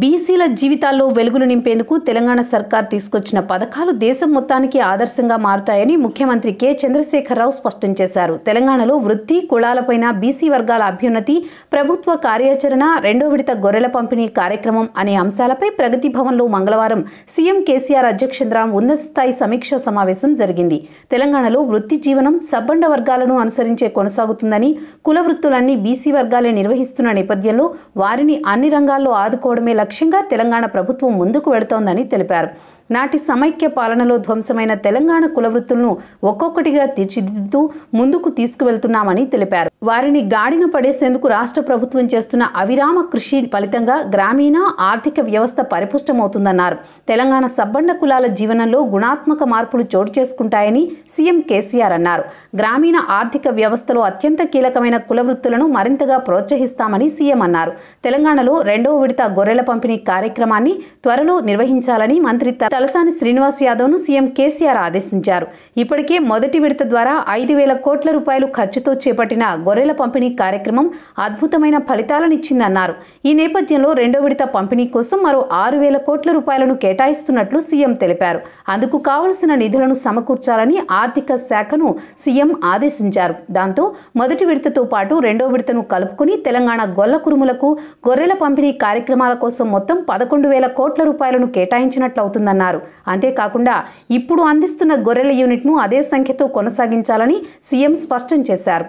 బీసీల జీవితాల్లో వెలుగులు నింపేందుకు తెలంగాణ సర్కార్ తీసుకొచ్చిన పథకాలు దేశం మొత్తానికి ఆదర్శంగా మారుతాయని ముఖ్యమంత్రి కె చంద్రశేఖరరావు స్పష్టం చేశారు తెలంగాణలో వృత్తి కులాలపైన బీసీ వర్గాల అభ్యున్నతి ప్రభుత్వ కార్యాచరణ రెండో విడత గొర్రెల పంపిణీ కార్యక్రమం అనే అంశాలపై ప్రగతి భవన్లో మంగళవారం సీఎం కేసీఆర్ అధ్యక్షంద్ర ఉన్నత స్థాయి సమీక్ష సమావేశం జరిగింది తెలంగాణలో వృత్తి జీవనం సబ్బండ వర్గాలను అనుసరించే కొనసాగుతుందని కుల వృత్తులన్నీ బీసీ వర్గాలే నిర్వహిస్తున్న నేపథ్యంలో వారిని అన్ని రంగాల్లో ఆదుకోవడమే లక్ష్యంగా తెలంగాణ ప్రభుత్వం ముందుకు వెళుతోందని తెలిపారు నాటి సమైక్య పాలనలో ధ్వంసమైన తెలంగాణ కులవృత్తులను ఒక్కొక్కటిగా తీర్చిదిద్దుతూ ముందుకు తీసుకువెళ్తున్నామని తెలిపారు వారిని గాడిన పడేసేందుకు రాష్ట్ర ప్రభుత్వం చేస్తున్న అవిరామ కృషి ఫలితంగా గ్రామీణ ఆర్థిక వ్యవస్థ పరిపుష్టమవుతుందన్నారు తెలంగాణ సబ్బండ కులాల జీవనంలో గుణాత్మక మార్పులు చోటు చేసుకుంటాయని సీఎం కేసీఆర్ అన్నారు గ్రామీణ ఆర్థిక వ్యవస్థలో అత్యంత కీలకమైన కులవృత్తులను మరింతగా ప్రోత్సహిస్తామని సీఎం అన్నారు తెలంగాణలో రెండవ విడత గొర్రెల పంపిణీ కార్యక్రమాన్ని త్వరలో నిర్వహించాలని మంత్రి తలసాని శ్రీనివాస్ యాదవ్ను సీఎం కేసీఆర్ ఆదేశించారు ఇప్పటికే మొదటి విడత ద్వారా ఐదు వేల కోట్ల రూపాయలు ఖర్చుతో చేపట్టిన గొర్రెల పంపిణీ కార్యక్రమం అద్భుతమైన ఫలితాలనిచ్చిందన్నారు ఈ నేపథ్యంలో రెండో విడత పంపిణీ కోసం మరో ఆరు వేల కోట్ల రూపాయలను కేటాయిస్తున్నట్లు సీఎం తెలిపారు అందుకు కావలసిన నిధులను సమకూర్చాలని ఆర్థిక శాఖను సీఎం ఆదేశించారు దాంతో మొదటి విడతతో పాటు రెండో విడతను కలుపుకుని తెలంగాణ గొల్ల కురుములకు గొర్రెల పంపిణీ కార్యక్రమాల కోసం మొత్తం పదకొండు వేల కోట్ల రూపాయలను కేటాయించినట్లవుతుందన్నారు అన్నారు అంతేకాకుండా ఇప్పుడు అందిస్తున్న గొర్రెల యూనిట్ను అదే సంఖ్యతో కొనసాగించాలని సీఎం స్పష్టం చేశారు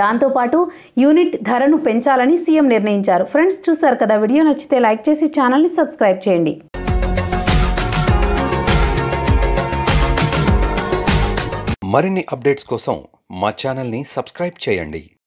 దాంతోపాటు యూనిట్ ధరను పెంచాలని సీఎం నిర్ణయించారు ఫ్రెండ్స్ చూశారు కదా వీడియో నచ్చితే లైక్ చేసి ఛానల్ని సబ్స్క్రైబ్ చేయండి మరిన్ని అప్డేట్స్ కోసం మా ఛానల్ని సబ్స్క్రైబ్ చేయండి